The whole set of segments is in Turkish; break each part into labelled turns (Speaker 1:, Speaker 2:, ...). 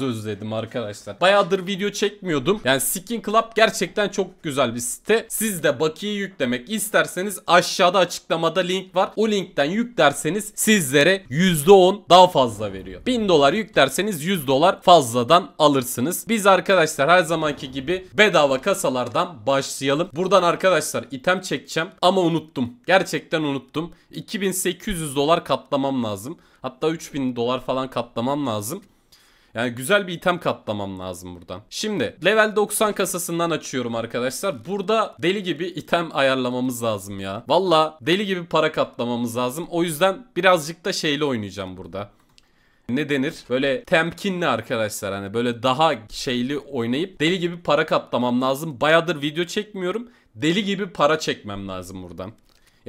Speaker 1: inanılmaz özledim arkadaşlar. Bayağıdır video çekmiyordum. Yani Skin Club gerçekten çok güzel bir site. Siz de bakiye yüklemek isterseniz aşağıda açıklamada link var. O linkten yüklerseniz sizlere %10 daha fazla veriyor. 1000 dolar yüklerseniz 100 dolar fazladan alırsınız. Biz arkadaşlar her zamanki gibi bedava kasalardan başlayalım. Buradan arkadaşlar item çekeceğim ama unuttum. Gerçekten unuttum. 2800 dolar katlamam lazım. Hatta 3000 dolar falan katlamam lazım. Yani güzel bir item katlamam lazım buradan. Şimdi level 90 kasasından açıyorum arkadaşlar. Burada deli gibi item ayarlamamız lazım ya. Valla deli gibi para katlamamız lazım. O yüzden birazcık da şeyle oynayacağım burada ne denir? Böyle temkinli arkadaşlar hani böyle daha şeyli oynayıp deli gibi para katlamam lazım. Bayadır video çekmiyorum. Deli gibi para çekmem lazım buradan.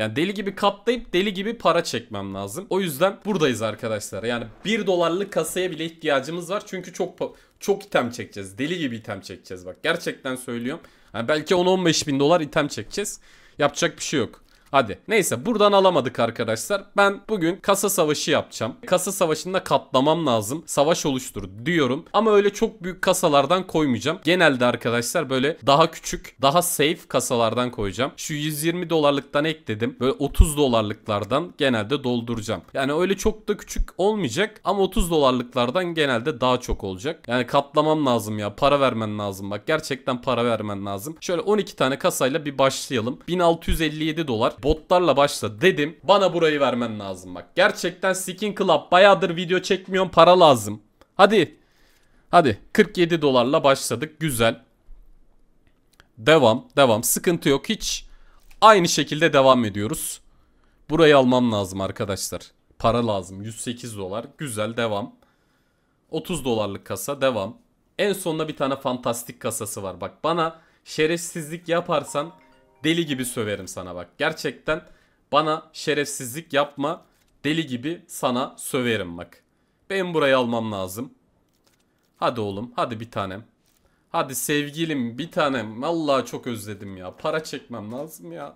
Speaker 1: Yani deli gibi katlayıp deli gibi para çekmem lazım. O yüzden buradayız arkadaşlar. Yani 1 dolarlık kasaya bile ihtiyacımız var. Çünkü çok çok item çekeceğiz. Deli gibi item çekeceğiz bak. Gerçekten söylüyorum. Yani belki 10-15 bin dolar item çekeceğiz. Yapacak bir şey yok. Hadi. Neyse buradan alamadık arkadaşlar. Ben bugün kasa savaşı yapacağım. Kasa savaşında katlamam lazım. Savaş oluştur diyorum. Ama öyle çok büyük kasalardan koymayacağım. Genelde arkadaşlar böyle daha küçük, daha safe kasalardan koyacağım. Şu 120 dolarlıktan ekledim. Böyle 30 dolarlıklardan genelde dolduracağım. Yani öyle çok da küçük olmayacak ama 30 dolarlıklardan genelde daha çok olacak. Yani katlamam lazım ya. Para vermen lazım. Bak gerçekten para vermen lazım. Şöyle 12 tane kasayla bir başlayalım. 1657 dolar botlarla başla dedim. Bana burayı vermen lazım bak. Gerçekten Skin Club bayağıdır video çekmiyorum para lazım. Hadi. Hadi 47 dolarla başladık güzel. Devam devam sıkıntı yok hiç. Aynı şekilde devam ediyoruz. Burayı almam lazım arkadaşlar. Para lazım 108 dolar güzel devam. 30 dolarlık kasa devam. En sonunda bir tane fantastik kasası var. Bak bana şerefsizlik yaparsan Deli gibi söverim sana bak. Gerçekten bana şerefsizlik yapma. Deli gibi sana söverim bak. Ben burayı almam lazım. Hadi oğlum hadi bir tanem. Hadi sevgilim bir tanem. Vallahi çok özledim ya. Para çekmem lazım ya.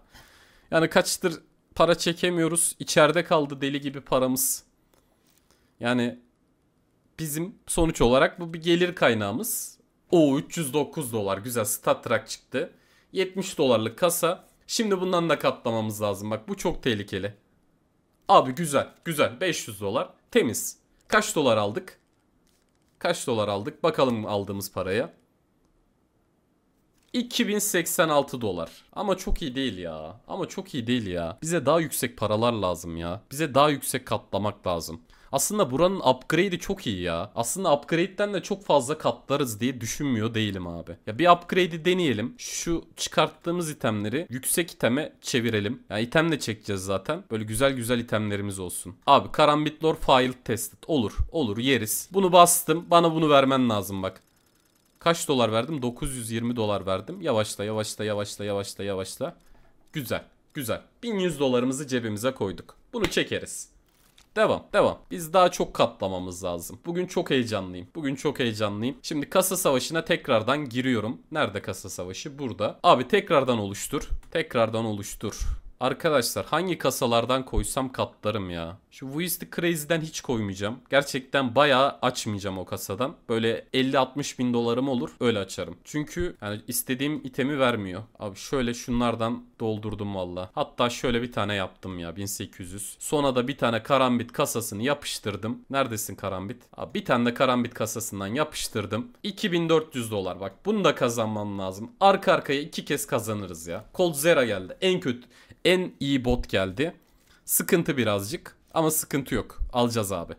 Speaker 1: Yani kaçtır para çekemiyoruz. İçeride kaldı deli gibi paramız. Yani bizim sonuç olarak bu bir gelir kaynağımız. O 309 dolar güzel Star Trek çıktı. 70 dolarlık kasa. Şimdi bundan da katlamamız lazım. Bak bu çok tehlikeli. Abi güzel güzel 500 dolar temiz. Kaç dolar aldık? Kaç dolar aldık? Bakalım aldığımız paraya. 2086 dolar. Ama çok iyi değil ya. Ama çok iyi değil ya. Bize daha yüksek paralar lazım ya. Bize daha yüksek katlamak lazım. Aslında buranın upgrade'i çok iyi ya. Aslında upgrade'den de çok fazla katlarız diye düşünmüyor değilim abi. Ya bir upgrade'i deneyelim. Şu çıkarttığımız itemleri yüksek iteme çevirelim. Yani item de çekeceğiz zaten. Böyle güzel güzel itemlerimiz olsun. Abi karambit lore file tested. Olur. Olur yeriz. Bunu bastım. Bana bunu vermen lazım bak. Kaç dolar verdim? 920 dolar verdim. Yavaşla yavaşla yavaşla yavaşla yavaşla. Güzel. Güzel. 1100 dolarımızı cebimize koyduk. Bunu çekeriz. Devam devam. Biz daha çok katlamamız lazım. Bugün çok heyecanlıyım. Bugün çok heyecanlıyım. Şimdi kasa savaşına tekrardan giriyorum. Nerede kasa savaşı? Burada. Abi tekrardan oluştur. Tekrardan oluştur. Arkadaşlar hangi kasalardan koysam katlarım ya. Şu Voice'li Crazy'den hiç koymayacağım. Gerçekten bayağı açmayacağım o kasadan. Böyle 50-60 bin dolarım olur öyle açarım. Çünkü yani istediğim itemi vermiyor. Abi şöyle şunlardan doldurdum valla. Hatta şöyle bir tane yaptım ya 1800. Sonra da bir tane karambit kasasını yapıştırdım. Neredesin karambit? Abi bir tane de karambit kasasından yapıştırdım. 2400 dolar bak bunu da kazanmam lazım. Arka arkaya iki kez kazanırız ya. Cold Zera geldi. En kötü en iyi bot geldi. Sıkıntı birazcık ama sıkıntı yok. Alacağız abi.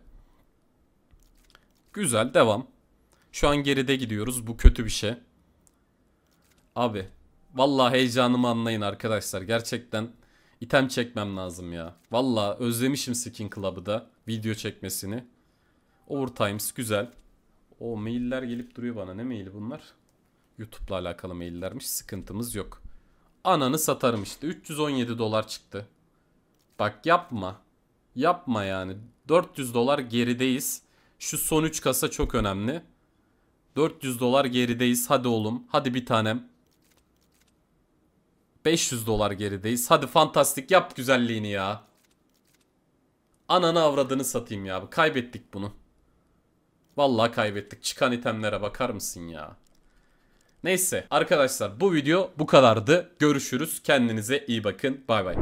Speaker 1: Güzel devam. Şu an geride gidiyoruz. Bu kötü bir şey. Abi vallahi heyecanımı anlayın arkadaşlar. Gerçekten item çekmem lazım ya. Vallahi özlemişim Skin Club'ı da video çekmesini. Overtimes güzel. O mailler gelip duruyor bana. Ne maili bunlar? YouTube'la alakalı maillermiş. Sıkıntımız yok. Ananı satarım işte. 317 dolar çıktı. Bak yapma. Yapma yani. 400 dolar gerideyiz. Şu son 3 kasa çok önemli. 400 dolar gerideyiz. Hadi oğlum. Hadi bir tanem. 500 dolar gerideyiz. Hadi fantastik yap güzelliğini ya. Ananı avradını satayım ya. Kaybettik bunu. Vallahi kaybettik. Çıkan itemlere bakar mısın ya? Neyse arkadaşlar bu video bu kadardı. Görüşürüz. Kendinize iyi bakın. Bay bay.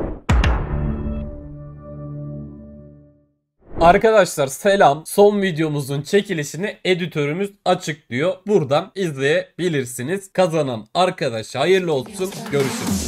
Speaker 1: Arkadaşlar selam. Son videomuzun çekilişini editörümüz açıklıyor. Buradan izleyebilirsiniz. Kazanan arkadaş hayırlı olsun. Görüşürüz.